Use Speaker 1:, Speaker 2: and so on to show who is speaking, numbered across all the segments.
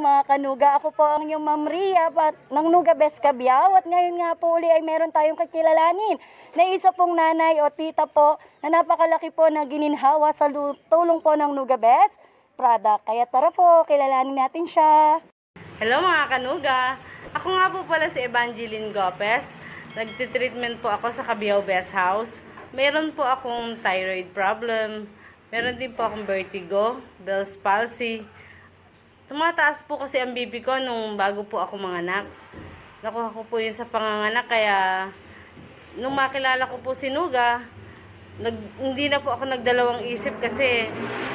Speaker 1: mga kanuga. Ako po ang inyong Ma'am Ria at ng Nuga Best Kabiyaw at ngayon nga po uli ay meron tayong kakilalanin na isa pong nanay o tita po na napakalaki po na gininhawa sa tulong po ng Nuga Best product. Kaya tara po, kilalanin natin siya.
Speaker 2: Hello mga kanuga. Ako nga po pala si Evangeline Gopez. Nagtitreatment po ako sa Kabiyaw Best House. Meron po akong thyroid problem. Meron din po akong vertigo, Bell's palsy, Tumataas po kasi ang bibi ko nung bago po ako manganak. Nakuha ko po yun sa panganganak kaya nung makilala ko po si Nuga, nag, hindi na po ako nagdalawang isip kasi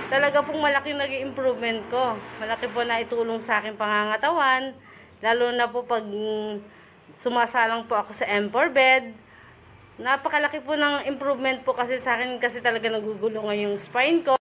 Speaker 2: talaga pong malaki naging improvement ko. Malaki po na itulong sa akin pangangatawan, lalo na po pag sumasalang po ako sa M4 bed. Napakalaki po ng improvement po kasi sa akin kasi talaga nagugulo yung spine ko.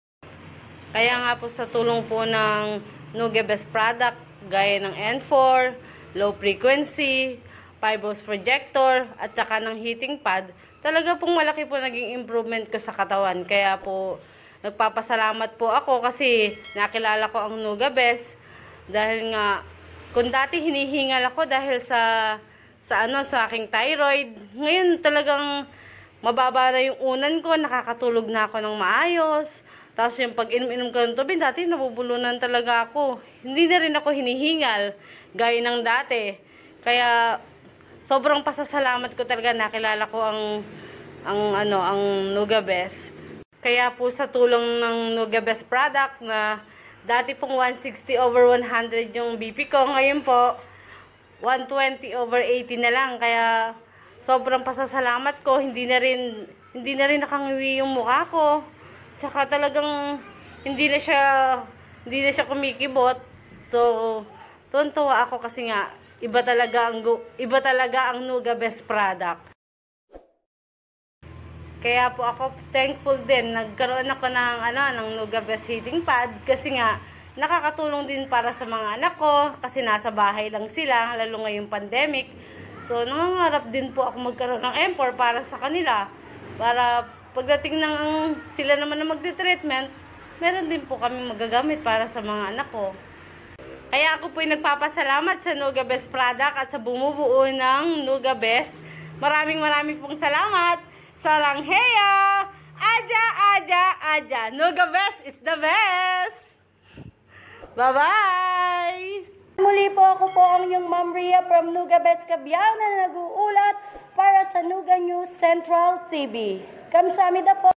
Speaker 2: Kaya nga po sa tulong po ng Nuga Best Product, gaya ng N4, low frequency, Pibos projector, at saka ng heating pad, talaga pong malaki po naging improvement ko sa katawan. Kaya po, nagpapasalamat po ako kasi nakilala ko ang Nuga Best dahil nga kung dati hinihingal ako dahil sa sa ano sa aking thyroid, ngayon talagang mababa na yung unan ko, nakakatulog na ako ng maayos. Tapos yung pag inom-inom ko ng tubig, dati nabubulunan talaga ako. Hindi na rin ako hinihingal, gaya ng dati. Kaya sobrang pasasalamat ko talaga nakilala ko ang ang ano, ang Nugabes. Kaya po sa tulong ng Nugabes product na dati pong 160 over 100 yung BP ko, ngayon po 120 over 80 na lang. Kaya sobrang pasasalamat ko, hindi na rin hindi na rin nakangiwi yung mukha ko Tsaka talagang hindi na siya hindi na siya kumikibot. So, tuntuwa ako kasi nga iba talaga ang iba talaga ang Nuga Best product. Kaya po ako thankful din nagkaroon ako ng ano ng Nuga Best heating pad kasi nga nakakatulong din para sa mga anak ko kasi nasa bahay lang sila lalo ngayong pandemic. So nangangarap din po ako magkaroon ng M4 para sa kanila para Pagdating ng sila naman na magte-treatment, meron din po kami magagamit para sa mga anak ko. Kaya ako po ay nagpapasalamat sa Nuga Best Product at sa bumubuo ng Nuga Best. Maraming maraming pong salamat. Sarangheyo! Aja, aja, aja. Nuga Best is the best! Bye-bye! Muli
Speaker 1: po ako po ang inyong Ma'am Rhea from Nuga Best Cabiao na nag-uulat para sa Nuga News Central TV. Kamsamida po.